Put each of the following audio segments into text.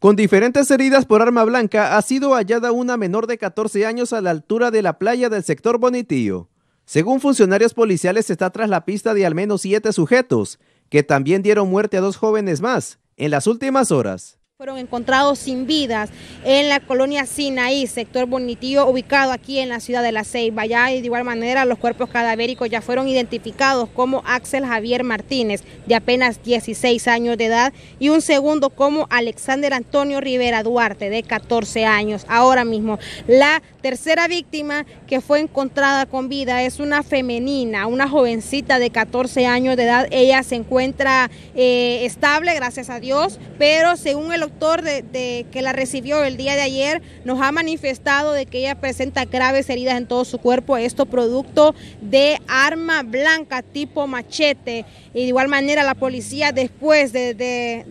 Con diferentes heridas por arma blanca, ha sido hallada una menor de 14 años a la altura de la playa del sector Bonitillo. Según funcionarios policiales, está tras la pista de al menos siete sujetos, que también dieron muerte a dos jóvenes más en las últimas horas fueron encontrados sin vidas en la colonia Sinaí, sector Bonitío, ubicado aquí en la ciudad de La Ceiba. Ya y de igual manera los cuerpos cadavéricos ya fueron identificados como Axel Javier Martínez, de apenas 16 años de edad, y un segundo como Alexander Antonio Rivera Duarte, de 14 años. Ahora mismo, la tercera víctima que fue encontrada con vida es una femenina, una jovencita de 14 años de edad. Ella se encuentra eh, estable, gracias a Dios, pero según el doctor de, que la recibió el día de ayer nos ha manifestado de que ella presenta graves heridas en todo su cuerpo, esto producto de arma blanca tipo machete. Y de igual manera la policía después de,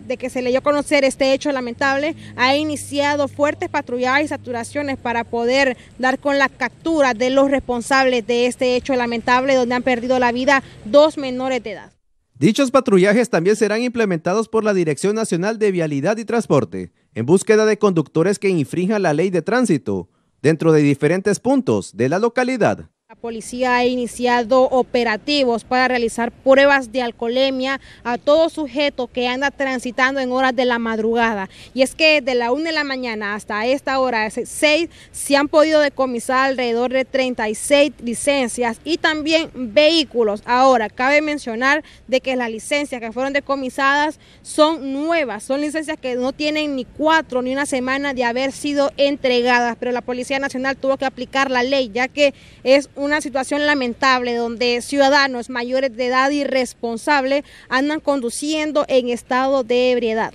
de que se le dio a conocer este hecho lamentable ha iniciado fuertes patrullajes y saturaciones para poder dar con la captura de los responsables de este hecho lamentable donde han perdido la vida dos menores de edad. Dichos patrullajes también serán implementados por la Dirección Nacional de Vialidad y Transporte en búsqueda de conductores que infrinjan la ley de tránsito dentro de diferentes puntos de la localidad policía ha iniciado operativos para realizar pruebas de alcoholemia a todo sujeto que anda transitando en horas de la madrugada. Y es que de la una de la mañana hasta esta hora, 6, se han podido decomisar alrededor de 36 licencias y también vehículos. Ahora, cabe mencionar de que las licencias que fueron decomisadas son nuevas, son licencias que no tienen ni cuatro ni una semana de haber sido entregadas, pero la Policía Nacional tuvo que aplicar la ley, ya que es un una situación lamentable donde ciudadanos mayores de edad irresponsable andan conduciendo en estado de ebriedad.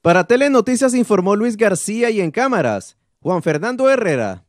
Para Telenoticias informó Luis García y en cámaras, Juan Fernando Herrera.